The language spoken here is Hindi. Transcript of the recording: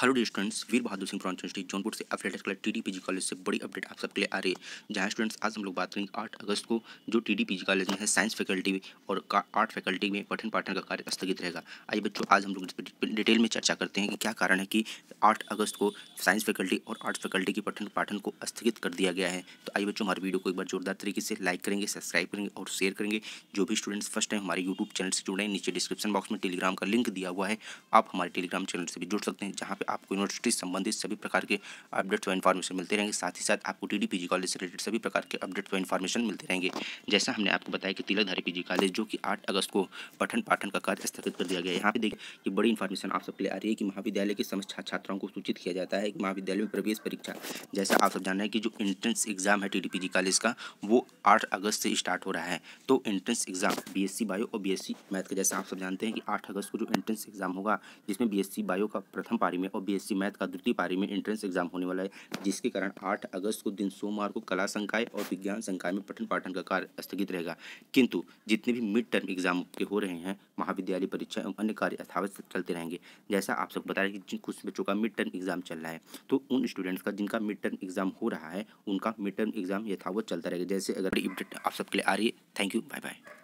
हेलो स्टूडेंट्स वीर बहादुर सिंह प्रांच यूनिवर्सिटी जौनपुर से अफिलेटेड कलर टीडीपीजी कॉलेज से बड़ी अपडेट आप सबके लिए आ रही है जहाँ स्टूडेंट्स आज हम लोग बात करेंगे आठ अगस्त को जो टीडीपीजी कॉलेज में है साइंस फैकल्टी और आर्ट फैकल्टी में पठन पाठन का कार्य स्थगित रहेगा आइए बच्चों आज हम लोग डिटेल में चर्चा करते हैं कि क्या कारण है कि आठ अगस्त को साइंस फैकल्टी और आर्ट फैकल्टी की पठन पाठन को स्थगित कर दिया गया है तो आइए बच्चों हमारे वीडियो को एक बार जोरदार तरीके से लाइक करेंगे सब्सक्राइब करेंगे और शेयर करेंगे जो भी स्टूडेंट्स फर्स्ट टाइम हमारे यूट्यूब चैनल से जुड़े हैं नीचे डिस्क्रिप्शन बॉक्स में टेलीग्राम का लिंक दिया हुआ है आप हमारे टेलीग्राम चैनल से भी जुड़ सकते हैं जहाँ पर आपको यूनिवर्सिटी संबंधित सभी प्रकार के अपडेट्स व इन्फॉर्मेशन मिलते रहेंगे साथ ही साथ आपको टी डी कॉलेज से रिलेटेड सभी प्रकार के अपडेट्स व इन्फॉर्मेशन मिलते रहेंगे जैसा हमने आपको बताया कि तिलकधारी पी कॉलेज जो कि आठ अगस्त को पठन पाठन का कार्य स्थगित कर दिया गया है यहाँ पे देखिए कि बड़ी इन्फॉर्मेशन आप सबके लिए आ रही है कि महाविद्यालय के समस्त छात्राओं को सूचित किया जाता है कि महाविद्यालय में प्रवेश परीक्षा जैसा आप सब जानना है कि जो एंट्रेंस एग्जाम है टी कॉलेज का वो आठ अगस्त से स्टार्ट हो रहा है तो एंट्रेंस एग्जाम बीएससी बायो और बीएससी मैथ का जैसा आप सब जानते हैं कि आठ अगस्त को जो एंट्रेंस एग्जाम होगा जिसमें बीएससी बायो का प्रथम पारी में और और बीएससी मैथ का द्वितीय पारी में एंट्रेंस एग्जाम होने वाला है जिसके कारण आठ अगस्त को दिन सोमवार को कला संकाय और विज्ञान संकाय में पठन पाठन का कार्य स्थगित रहेगा किंतु जितने भी मिड टर्म एग्जाम के हो रहे हैं महाविद्यालय परीक्षा एवं अन्य कार्य यथावत चलते रहेंगे जैसा आप सबको बता रहे कि जिन कुछ बच्चों का मिड टर्म एग्जाम चल रहा है तो उन स्टूडेंट्स का जिनका मिड टर्म एग्जाम हो रहा है उनका मिड टर्म एग्जाम यथावत चलता रहेगा जैसे अगर अपडेट आप सबके लिए आ रही है थैंक यू बाय बाय